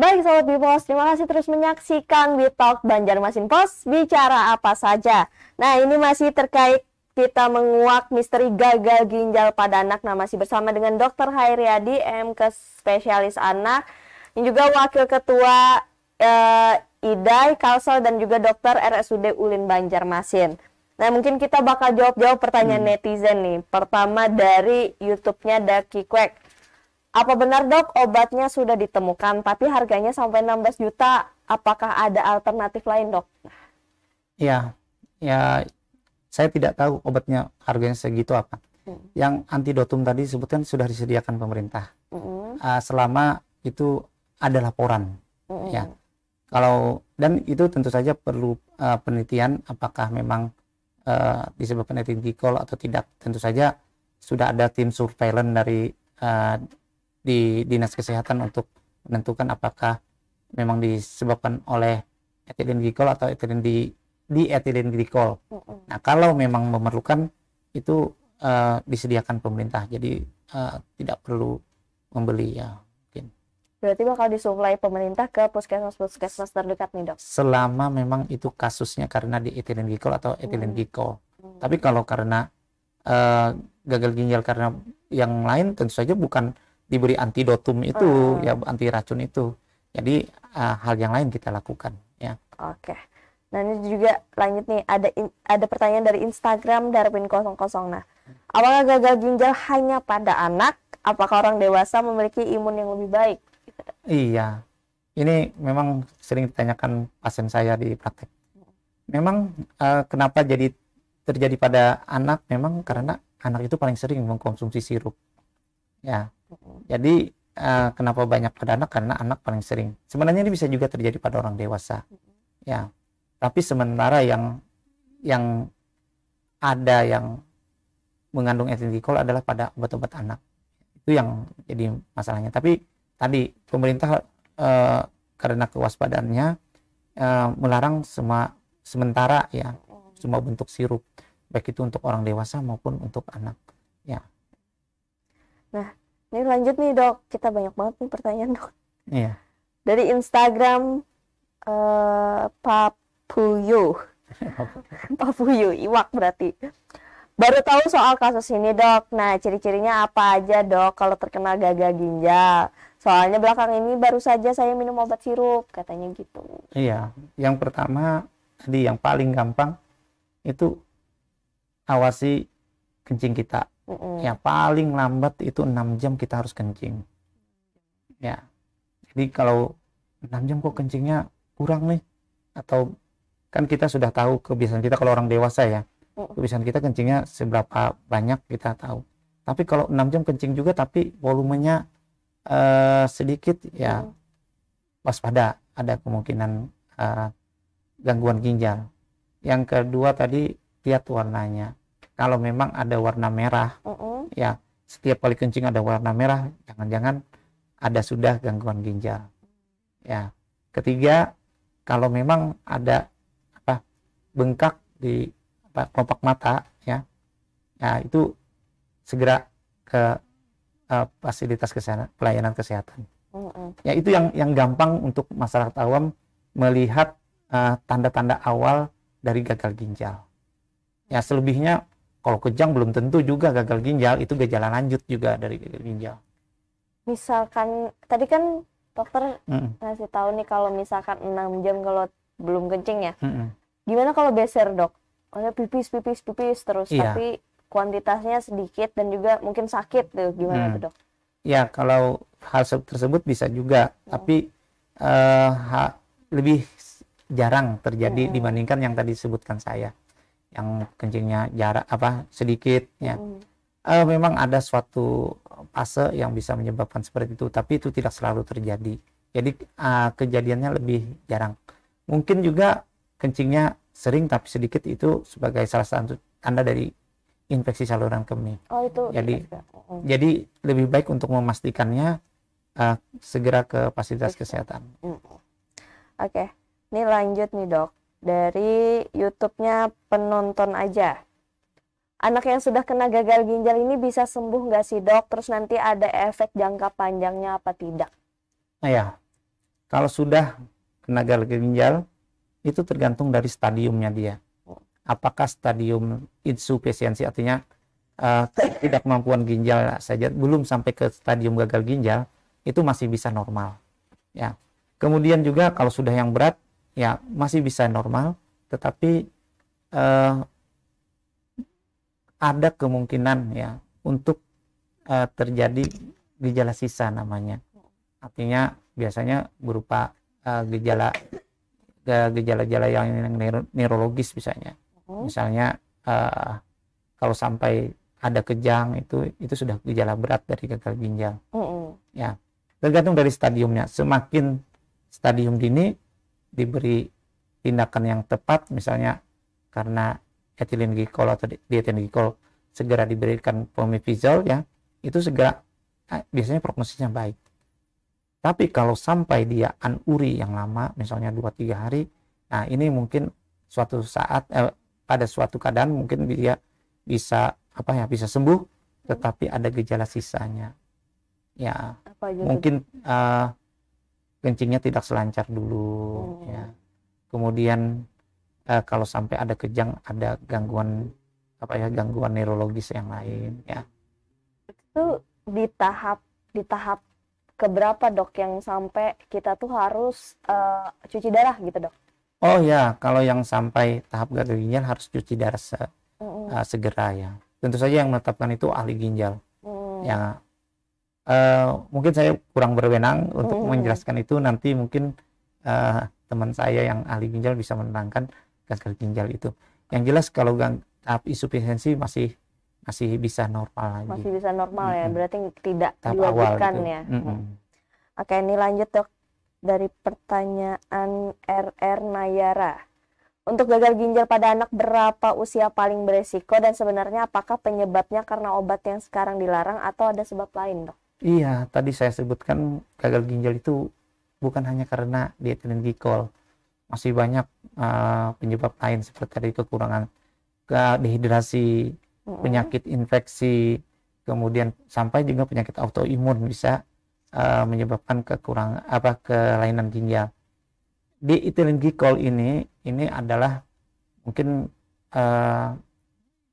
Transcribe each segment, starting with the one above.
Baik Sobat Bipos, terima kasih terus menyaksikan Bitalk Banjarmasin Pos Bicara Apa Saja. Nah ini masih terkait kita menguak misteri gagal ginjal pada anak. Nah masih bersama dengan Dr. Hairiadi, ke Spesialis Anak, yang juga Wakil Ketua eh, IDAI, Kalsel, dan juga Dokter RSUD Ulin Banjarmasin. Nah mungkin kita bakal jawab-jawab pertanyaan hmm. netizen nih. Pertama dari YouTube-nya Daki Quack. Apa benar dok obatnya sudah ditemukan tapi harganya sampai 16 juta? Apakah ada alternatif lain dok? Ya, ya saya tidak tahu obatnya harganya segitu apa. Hmm. Yang antidotum tadi disebutkan sudah disediakan pemerintah. Hmm. Uh, selama itu ada laporan, hmm. ya. Kalau dan itu tentu saja perlu uh, penelitian apakah memang uh, disebabkan etikol atau tidak. Tentu saja sudah ada tim surveillance dari uh, di dinas kesehatan untuk menentukan apakah memang disebabkan oleh etilen glikol atau etilen di di etilen glikol. Nah, kalau memang memerlukan itu uh, disediakan pemerintah. Jadi uh, tidak perlu membeli ya mungkin. Berarti bakal disuplai pemerintah ke puskesmas-puskesmas terdekat nih, Dok. Selama memang itu kasusnya karena di etilen glikol atau etilen mm. glikol. hmm Tapi kalau karena uh, gagal ginjal karena yang lain tentu saja bukan diberi antidotum itu hmm. ya anti racun itu jadi uh, hal yang lain kita lakukan ya oke okay. nah ini juga lanjut nih ada in, ada pertanyaan dari Instagram Darwin 00 nah apakah gagal ginjal hanya pada anak apakah orang dewasa memiliki imun yang lebih baik iya ini memang sering ditanyakan pasien saya di praktek memang uh, kenapa jadi terjadi pada anak memang karena anak itu paling sering mengkonsumsi sirup ya jadi uh, kenapa banyak pada anak karena anak paling sering. Sebenarnya ini bisa juga terjadi pada orang dewasa. Ya. Tapi sementara yang yang ada yang mengandung kol adalah pada obat-obat anak. Itu yang jadi masalahnya. Tapi tadi pemerintah uh, karena kewaspadaannya uh, eh, melarang semua sementara ya semua bentuk sirup baik itu untuk orang dewasa maupun untuk anak ya nah ini lanjut nih dok, kita banyak banget nih pertanyaan dok. Iya. Dari Instagram uh, Papuyo. Papuyo, Iwak berarti. Baru tahu soal kasus ini dok. Nah ciri-cirinya apa aja dok kalau terkena gagal ginjal? Soalnya belakang ini baru saja saya minum obat sirup katanya gitu. Iya, yang pertama tadi yang paling gampang itu awasi kencing kita. Mm-mm. Ya paling lambat itu enam jam kita harus kencing. Ya. Jadi kalau enam jam kok kencingnya kurang nih atau kan kita sudah tahu kebiasaan kita kalau orang dewasa ya. Kebiasaan kita kencingnya seberapa banyak kita tahu. Tapi kalau enam jam kencing juga tapi volumenya uh, sedikit ya waspada ada kemungkinan uh, gangguan ginjal. Yang kedua tadi lihat warnanya kalau memang ada warna merah uh -uh. ya setiap kali kencing ada warna merah jangan-jangan ada sudah gangguan ginjal ya ketiga kalau memang ada apa bengkak di apa, kelopak mata ya ya itu segera ke uh, fasilitas kesehatan pelayanan kesehatan uh -uh. ya itu yang yang gampang untuk masyarakat awam melihat eh, tanda-tanda uh, tanda -tanda awal dari gagal ginjal ya selebihnya kalau kejang belum tentu juga gagal ginjal itu gejala lanjut juga dari gagal ginjal. Misalkan tadi kan dokter mm. ngasih tahu nih kalau misalkan 6 jam kalau belum kencing ya. Mm -mm. Gimana kalau beser, Dok? Maksudnya pipis pipis pipis terus iya. tapi kuantitasnya sedikit dan juga mungkin sakit tuh gimana mm. tuh, Dok? Ya, kalau hal tersebut bisa juga, mm. tapi uh, lebih jarang terjadi mm. dibandingkan yang tadi sebutkan saya yang kencingnya jarak apa sedikit ya. Hmm. Uh, memang ada suatu fase yang bisa menyebabkan seperti itu, tapi itu tidak selalu terjadi. Jadi uh, kejadiannya lebih jarang. Mungkin juga kencingnya sering tapi sedikit itu sebagai salah satu tanda dari infeksi saluran kemih. Oh itu. Jadi ya. oh. jadi lebih baik untuk memastikannya uh, segera ke fasilitas kesehatan. Hmm. Oke, okay. ini lanjut nih dok dari YouTube-nya penonton aja. Anak yang sudah kena gagal ginjal ini bisa sembuh nggak sih dok? Terus nanti ada efek jangka panjangnya apa tidak? Nah ya, kalau sudah kena gagal ginjal itu tergantung dari stadiumnya dia. Apakah stadium insufisiensi artinya uh, eh, tidak kemampuan ginjal saja belum sampai ke stadium gagal ginjal itu masih bisa normal. Ya. Kemudian juga kalau sudah yang berat ya masih bisa normal tetapi eh, ada kemungkinan ya untuk eh, terjadi gejala sisa namanya artinya biasanya berupa eh, gejala gejala-gejala yang, neurologis misalnya oh. misalnya eh, kalau sampai ada kejang itu itu sudah gejala berat dari gagal ginjal. Oh, oh. Ya, tergantung dari stadiumnya. Semakin stadium dini diberi tindakan yang tepat misalnya karena etilen glikol atau dietilen glikol segera diberikan pomifizol ya itu segera eh, biasanya prognosisnya baik tapi kalau sampai dia anuri yang lama misalnya 2-3 hari nah ini mungkin suatu saat eh, pada suatu keadaan mungkin dia bisa apa ya bisa sembuh tetapi ada gejala sisanya ya mungkin uh, kencingnya tidak selancar dulu hmm. ya kemudian eh, kalau sampai ada kejang ada gangguan apa ya gangguan neurologis yang lain ya itu di tahap di tahap keberapa dok yang sampai kita tuh harus uh, cuci darah gitu dok oh ya kalau yang sampai tahap gagal ginjal harus cuci darah se -hmm. uh, segera ya tentu saja yang menetapkan itu ahli ginjal hmm. yang Eh, mungkin saya kurang berwenang untuk -hmm. menjelaskan itu nanti mungkin uh, teman saya yang ahli ginjal bisa menerangkan gagal ginjal itu. Yang jelas kalau gang tahap insuficiensi masih masih bisa normal lagi. Masih bisa normal mm -hmm. ya, berarti tidak tahap diwajibkan gitu. ya. Mm -hmm. Oke, ini lanjut dok dari pertanyaan RR Nayara. Untuk gagal ginjal pada anak berapa usia paling beresiko dan sebenarnya apakah penyebabnya karena obat yang sekarang dilarang atau ada sebab lain dok? Iya, tadi saya sebutkan gagal ginjal itu bukan hanya karena dietilen glikol. Masih banyak uh, penyebab lain seperti tadi kekurangan eh, dehidrasi, hmm penyakit infeksi, kemudian sampai juga penyakit autoimun bisa uh, menyebabkan kekurangan apa kelainan ginjal. di Dietilen glikol ini ini adalah mungkin uh,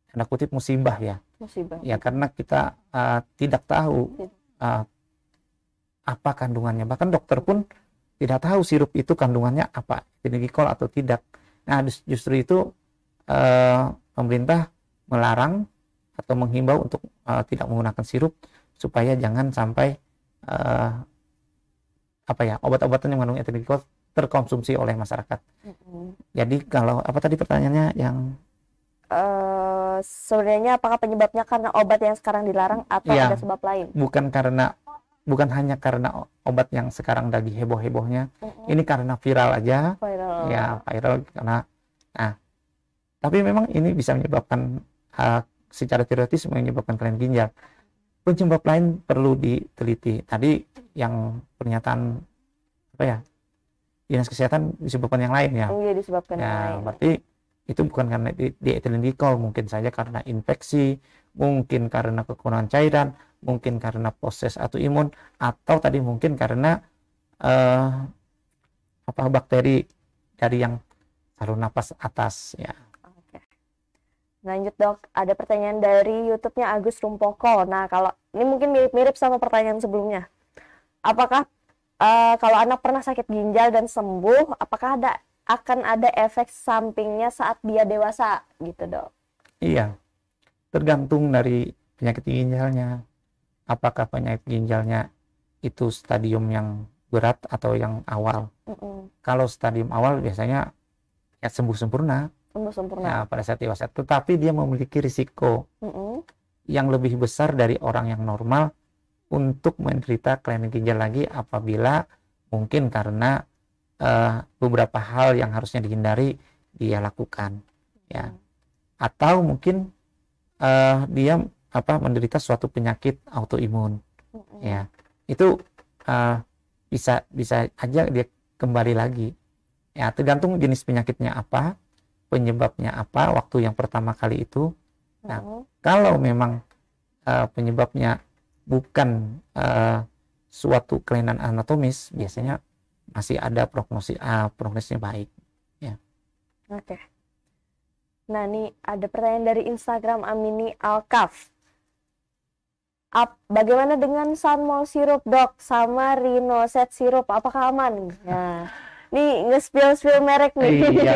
tanda kutip musibah ya. Musibah. Ya karena kita uh, tidak tahu uh, apa kandungannya. Bahkan dokter pun tidak tahu sirup itu kandungannya apa, vinegikol atau tidak. Nah, justru itu uh, pemerintah melarang atau menghimbau untuk uh, tidak menggunakan sirup supaya jangan sampai uh, apa ya obat-obatan yang mengandung etilengglikol terkonsumsi oleh masyarakat. Mm -hmm. Jadi kalau apa tadi pertanyaannya yang Eh, sebenarnya apakah penyebabnya karena obat yang sekarang dilarang atau ya, ada sebab lain? Bukan karena bukan hanya karena obat yang sekarang lagi heboh-hebohnya. Mm-hmm. Ini karena viral aja. Viral. Ya, viral karena nah. Tapi memang ini bisa menyebabkan uh, secara teoritis menyebabkan kalian ginjal. Penyebab lain perlu diteliti. Tadi yang pernyataan apa ya? Dinas kesehatan disebabkan yang lain ya. iya, disebabkan ya, yang lain. berarti itu bukan karena diethylene glycol mungkin saja karena infeksi mungkin karena kekurangan cairan mungkin karena proses atau imun atau tadi mungkin karena uh, apa bakteri dari yang saluran nafas atas ya Lanjut dok, ada pertanyaan dari YouTube-nya Agus Rumpoko. Nah kalau ini mungkin mirip-mirip sama pertanyaan sebelumnya. Apakah uh, kalau anak pernah sakit ginjal dan sembuh, apakah ada akan ada efek sampingnya saat dia dewasa gitu dok iya tergantung dari penyakit ginjalnya apakah penyakit ginjalnya itu stadium yang berat atau yang awal mm -mm. kalau stadium awal biasanya ya sembuh sempurna sembuh sempurna nah, ya, pada saat dewasa tetapi dia memiliki risiko mm -mm. yang lebih besar dari orang yang normal untuk menderita kelainan ginjal lagi apabila mungkin karena uh, beberapa hal yang harusnya dihindari dia lakukan ya hmm. atau mungkin uh, dia apa menderita suatu penyakit autoimun hmm. ya itu uh, bisa bisa aja dia kembali lagi ya tergantung jenis penyakitnya apa penyebabnya apa waktu yang pertama kali itu nah hmm. kalau memang uh, penyebabnya bukan uh, suatu kelainan anatomis biasanya masih ada prognosis uh, prognosisnya baik ya oke okay. nah ini ada pertanyaan dari Instagram Amini Alkaf bagaimana dengan sunmol sirup dok sama rinoset sirup apakah aman nah ini nge-spill spill merek nih iya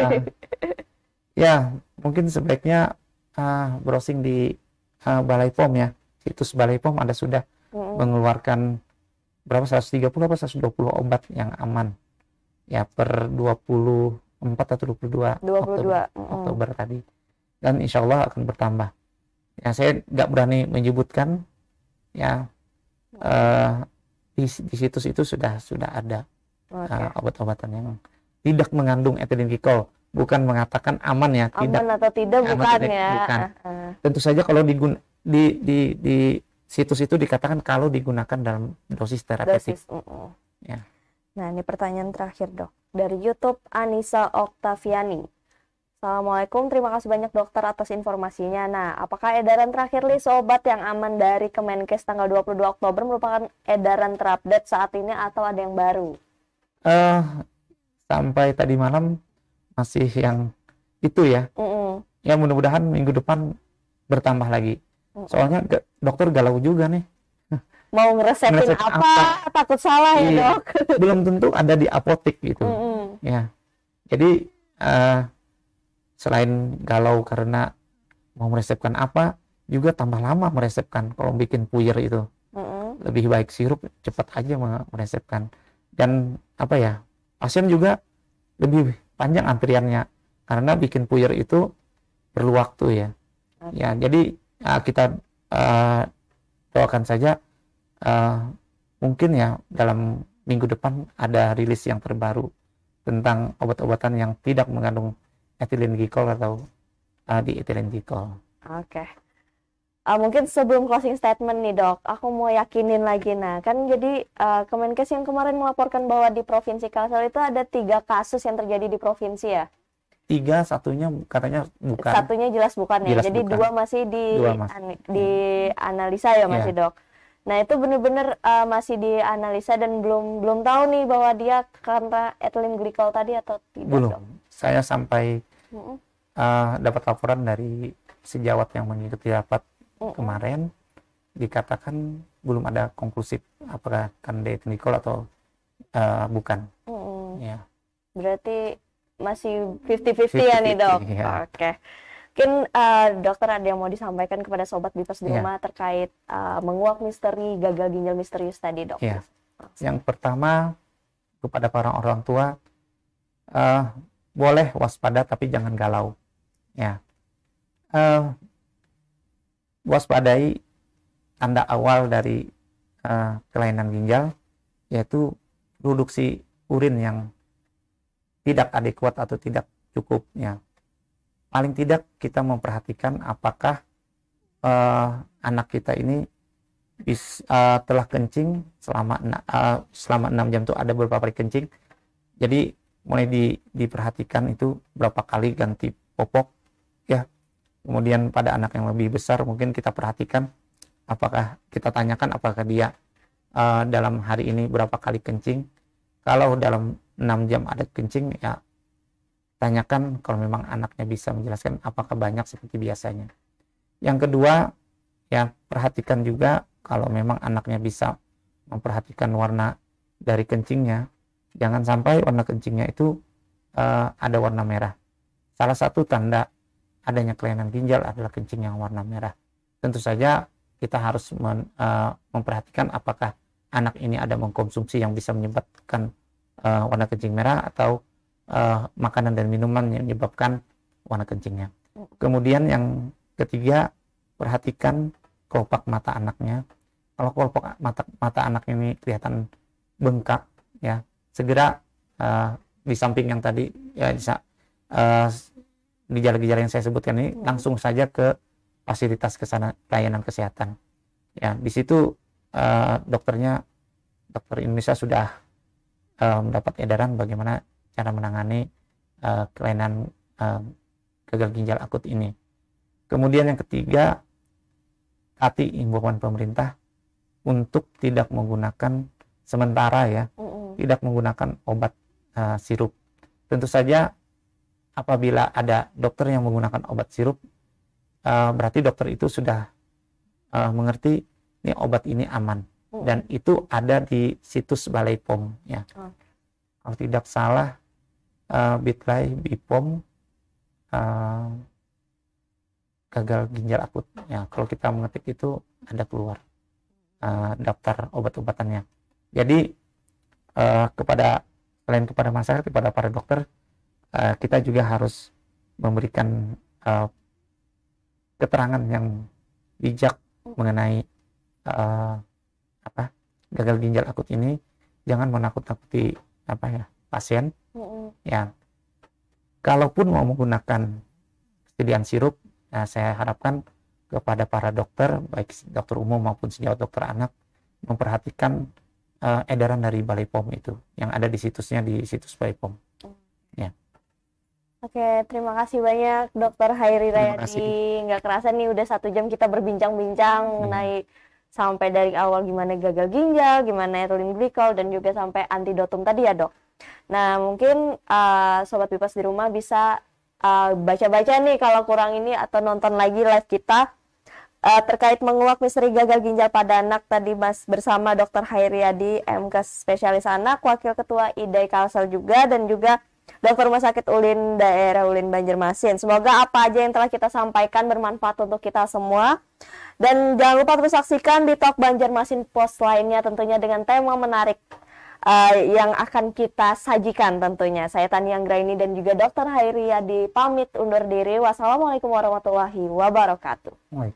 ya mungkin sebaiknya uh, browsing di uh, balai pom ya situs balai pom ada sudah mm -hmm. mengeluarkan berapa 130 apa 120 obat yang aman ya per 24 atau 22, 22. Oktober, mm. Oktober tadi dan insya Allah akan bertambah ya saya nggak berani menyebutkan ya mm. uh, di, di situs itu sudah sudah ada okay. uh, eh, obat-obatan yang tidak mengandung etilen glikol bukan mengatakan aman ya aman tidak aman atau tidak bukan ya bukan. Uh, -huh. tentu saja kalau digun, di, di, di situs itu dikatakan kalau digunakan dalam dosis terapeutik. mm -mm. Ya. Nah, ini pertanyaan terakhir, Dok. Dari YouTube Anissa Oktaviani. Assalamualaikum, terima kasih banyak dokter atas informasinya. Nah, apakah edaran terakhir list obat yang aman dari Kemenkes tanggal 22 Oktober merupakan edaran terupdate saat ini atau ada yang baru? Uh, sampai tadi malam masih yang itu ya. Mm -mm. Ya mudah-mudahan minggu depan bertambah lagi soalnya dokter galau juga nih mau ngeresepin, ngeresepin apa, apa takut salah ya, iya. ya dok belum tentu ada di apotek gitu mm -hmm. ya jadi uh, selain galau karena mau meresepkan apa juga tambah lama meresepkan kalau bikin puyer itu mm -hmm. lebih baik sirup cepat aja meresepkan dan apa ya pasien juga lebih panjang antriannya karena bikin puyer itu perlu waktu ya okay. ya jadi uh, kita uh, doakan saja uh, mungkin ya dalam minggu depan ada rilis yang terbaru tentang obat-obatan yang tidak mengandung etilen glikol atau uh, di etilen glikol. Oke. Okay. Uh, mungkin sebelum closing statement nih dok, aku mau yakinin lagi nah kan jadi uh, Kemenkes yang kemarin melaporkan bahwa di provinsi Kalsel itu ada tiga kasus yang terjadi di provinsi ya tiga satunya katanya bukan satunya jelas bukan ya jelas jadi bukan. dua masih di dua mas an, di analisa ya masih iya. yeah. dok nah itu benar-benar uh, eh, masih di analisa dan belum belum tahu nih bahwa dia karena ethylene glycol tadi atau tidak belum dok? saya sampai mm -mm. uh, dapat laporan dari sejawat yang mengikuti rapat mm -mm. kemarin dikatakan belum ada konklusif apakah kan etilen glikol atau uh, bukan mm -mm. ya berarti masih 50-50 ya nih dok. Iya. Oke. Mungkin uh, dokter ada yang mau disampaikan kepada sobat Bipers di iya. rumah yeah. terkait uh, menguak misteri gagal ginjal misterius tadi dok. Yeah. Yang pertama kepada para orang tua uh, boleh waspada tapi jangan galau. Ya. Uh, waspadai tanda awal dari uh, kelainan ginjal yaitu produksi urin yang tidak adekuat atau tidak cukupnya. Paling tidak kita memperhatikan apakah uh, anak kita ini bis, uh, eh, telah kencing selama uh, selama enam jam itu ada beberapa kali kencing. Jadi mulai di, diperhatikan itu berapa kali ganti popok ya. Kemudian pada anak yang lebih besar mungkin kita perhatikan apakah kita tanyakan apakah dia uh, dalam hari ini berapa kali kencing. Kalau dalam 6 jam ada kencing ya tanyakan kalau memang anaknya bisa menjelaskan apakah banyak seperti biasanya. Yang kedua ya perhatikan juga kalau memang anaknya bisa memperhatikan warna dari kencingnya jangan sampai warna kencingnya itu uh, ada warna merah. Salah satu tanda adanya kelainan ginjal adalah kencing yang warna merah. Tentu saja kita harus men, uh, memperhatikan apakah anak ini ada mengkonsumsi yang bisa menyebabkan uh, warna kencing merah atau uh, makanan dan minuman yang menyebabkan warna kencingnya. Kemudian yang ketiga perhatikan kelopak mata anaknya. Kalau kelopak mata mata anak ini kelihatan bengkak ya segera uh, di samping yang tadi ya bisa uh, gejala jalan yang saya sebutkan ini hmm. langsung saja ke fasilitas kesana pelayanan kesehatan ya di situ uh, dokternya dokter Indonesia sudah mendapat edaran bagaimana cara menangani uh, kelainan uh, gagal ginjal akut ini. Kemudian yang ketiga, hati imbauan pemerintah untuk tidak menggunakan sementara ya, mm -mm. tidak menggunakan obat uh, sirup. Tentu saja apabila ada dokter yang menggunakan obat sirup, uh, berarti dokter itu sudah uh, mengerti ini obat ini aman. Oh. dan itu ada di situs Balai POM ya. Oh. Kalau tidak salah uh, eh, Bitlay BIPOM uh, gagal ginjal akut. Ya, kalau kita mengetik itu ada keluar uh, daftar obat-obatannya. Jadi uh, kepada selain kepada masyarakat, kepada para dokter, uh, kita juga harus memberikan uh, keterangan yang bijak oh. mengenai uh, apa gagal ginjal akut ini jangan menakut-nakuti apa ya pasien mm-hmm. ya kalaupun mau menggunakan sediaan sirup nah saya harapkan kepada para dokter baik dokter umum maupun sejawat dokter anak memperhatikan uh, edaran dari Balai POM itu yang ada di situsnya di situs Balai POM mm. ya Oke, terima kasih banyak Dokter Hairi Rayadi. Nggak kerasa nih udah satu jam kita berbincang-bincang hmm sampai dari awal gimana gagal ginjal, gimana etilen glikol dan juga sampai antidotum tadi ya, Dok. Nah, mungkin uh, sobat pipas di rumah bisa baca eh, baca-baca nih kalau kurang ini atau nonton lagi live kita uh, terkait menguak misteri gagal ginjal pada anak tadi Mas bersama dokter Hairiadi MK spesialis anak, wakil ketua IDAI Kalsel juga dan juga Dokter Rumah Sakit Ulin Daerah Ulin Banjarmasin. Semoga apa aja yang telah kita sampaikan bermanfaat untuk kita semua. Dan jangan lupa terus saksikan di Talk Banjarmasin Post lainnya tentunya dengan tema menarik uh, yang akan kita sajikan tentunya. Saya Tania Anggraini dan juga Dokter Hairi di pamit undur diri. Wassalamualaikum warahmatullahi wabarakatuh.